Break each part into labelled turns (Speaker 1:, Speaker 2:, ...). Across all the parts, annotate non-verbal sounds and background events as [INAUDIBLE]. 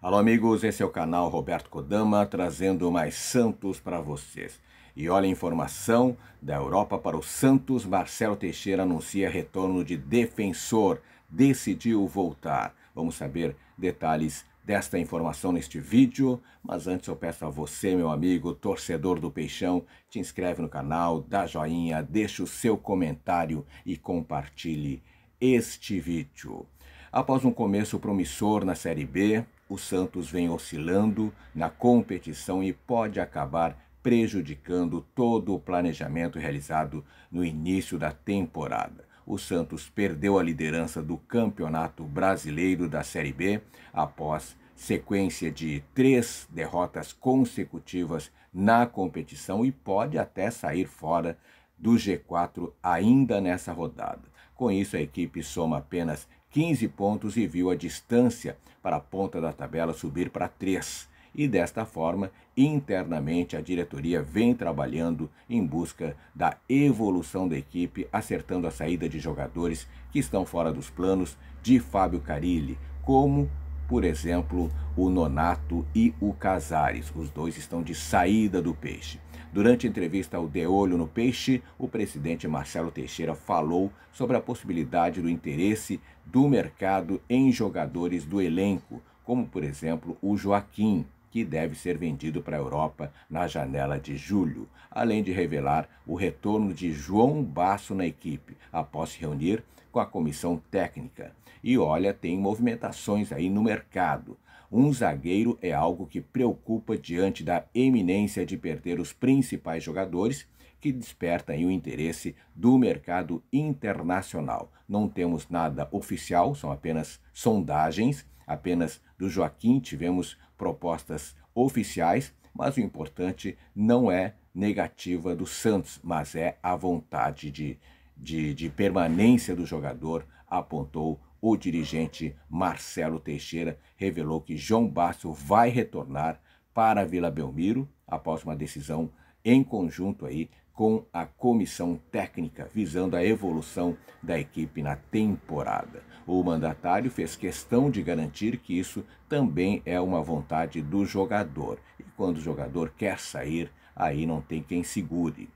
Speaker 1: Alô, amigos, esse é o canal Roberto Kodama trazendo mais Santos para vocês. E olha a informação da Europa para o Santos: Marcelo Teixeira anuncia retorno de defensor, decidiu voltar. Vamos saber detalhes desta informação neste vídeo, mas antes eu peço a você, meu amigo, torcedor do Peixão, te inscreve no canal, dá joinha, deixa o seu comentário e compartilhe este vídeo. Após um começo promissor na Série B, o Santos vem oscilando na competição e pode acabar prejudicando todo o planejamento realizado no início da temporada. O Santos perdeu a liderança do Campeonato Brasileiro da Série B após sequência de três derrotas consecutivas na competição e pode até sair fora do G4 ainda nessa rodada. Com isso, a equipe soma apenas 15 pontos e viu a distância para a ponta da tabela subir para 3. E desta forma, internamente, a diretoria vem trabalhando em busca da evolução da equipe, acertando a saída de jogadores que estão fora dos planos de Fábio Carilli, como, por exemplo, o Nonato e o Casares. Os dois estão de saída do peixe. Durante entrevista ao De Olho no Peixe, o presidente Marcelo Teixeira falou sobre a possibilidade do interesse do mercado em jogadores do elenco, como por exemplo o Joaquim, que deve ser vendido para a Europa na janela de julho, além de revelar o retorno de João Basso na equipe, após se reunir com a comissão técnica. E olha, tem movimentações aí no mercado um zagueiro é algo que preocupa diante da eminência de perder os principais jogadores que desperta o interesse do mercado internacional. Não temos nada oficial, são apenas sondagens, apenas do Joaquim tivemos propostas oficiais, mas o importante não é negativa do Santos, mas é a vontade de, de, de permanência do jogador, apontou o dirigente Marcelo Teixeira revelou que João Bastos vai retornar para Vila Belmiro após uma decisão em conjunto aí com a comissão técnica visando a evolução da equipe na temporada. O mandatário fez questão de garantir que isso também é uma vontade do jogador. E quando o jogador quer sair, aí não tem quem segure.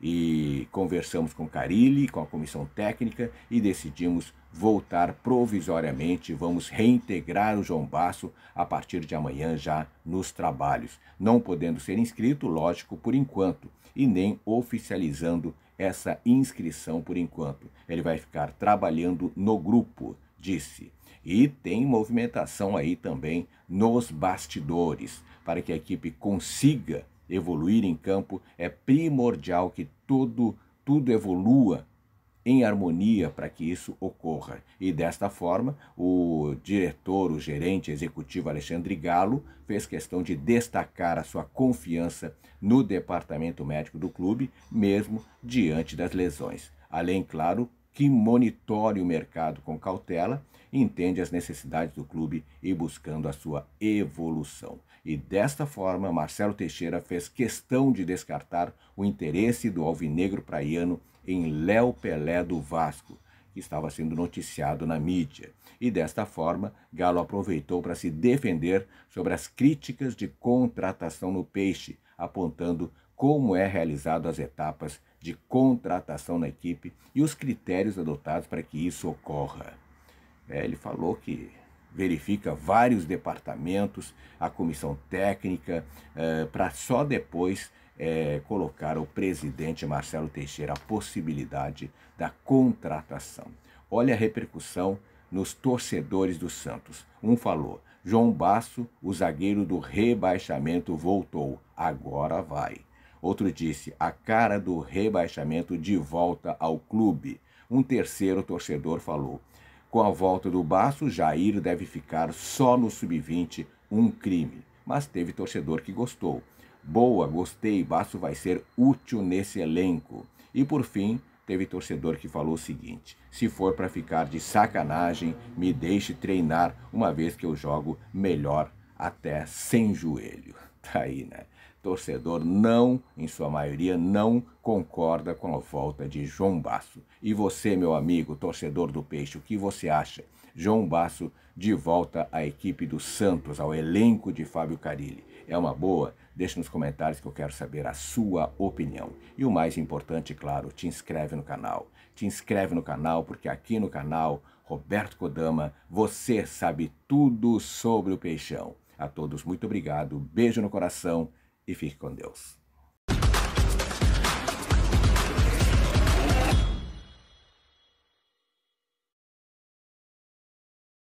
Speaker 1: E conversamos com Carilli, com a comissão técnica e decidimos voltar provisoriamente. Vamos reintegrar o João Basso a partir de amanhã já nos trabalhos, não podendo ser inscrito, lógico, por enquanto, e nem oficializando essa inscrição por enquanto. Ele vai ficar trabalhando no grupo, disse. E tem movimentação aí também nos bastidores, para que a equipe consiga evoluir em campo, é primordial que todo tudo evolua em harmonia para que isso ocorra. E desta forma, o diretor, o gerente executivo Alexandre Galo fez questão de destacar a sua confiança no departamento médico do clube, mesmo diante das lesões. Além, claro, que monitore o mercado com cautela entende as necessidades do clube e buscando a sua evolução. E desta forma, Marcelo Teixeira fez questão de descartar o interesse do alvinegro praiano em Léo Pelé do Vasco, que estava sendo noticiado na mídia. E desta forma, Galo aproveitou para se defender sobre as críticas de contratação no Peixe, apontando como é realizado as etapas de contratação na equipe e os critérios adotados para que isso ocorra. É, ele falou que verifica vários departamentos, a comissão técnica, é, para só depois é, colocar o presidente Marcelo Teixeira a possibilidade da contratação. Olha a repercussão nos torcedores do Santos. Um falou: João Basso, o zagueiro do rebaixamento, voltou. Agora vai. Outro disse: a cara do rebaixamento de volta ao clube. Um terceiro torcedor falou: com a volta do Baço, Jair deve ficar só no sub-20, um crime. Mas teve torcedor que gostou. Boa, gostei, Baço vai ser útil nesse elenco. E por fim, teve torcedor que falou o seguinte: se for para ficar de sacanagem, me deixe treinar, uma vez que eu jogo melhor até sem joelho. [LAUGHS] Tá aí, né? torcedor não, em sua maioria, não concorda com a volta de João Basso. E você, meu amigo, torcedor do Peixe, o que você acha? João Basso de volta à equipe do Santos, ao elenco de Fábio Carilli. É uma boa? Deixe nos comentários que eu quero saber a sua opinião. E o mais importante, claro, te inscreve no canal. Te inscreve no canal porque aqui no canal Roberto Kodama, você sabe tudo sobre o Peixão. A todos muito obrigado, beijo no coração e fique com Deus.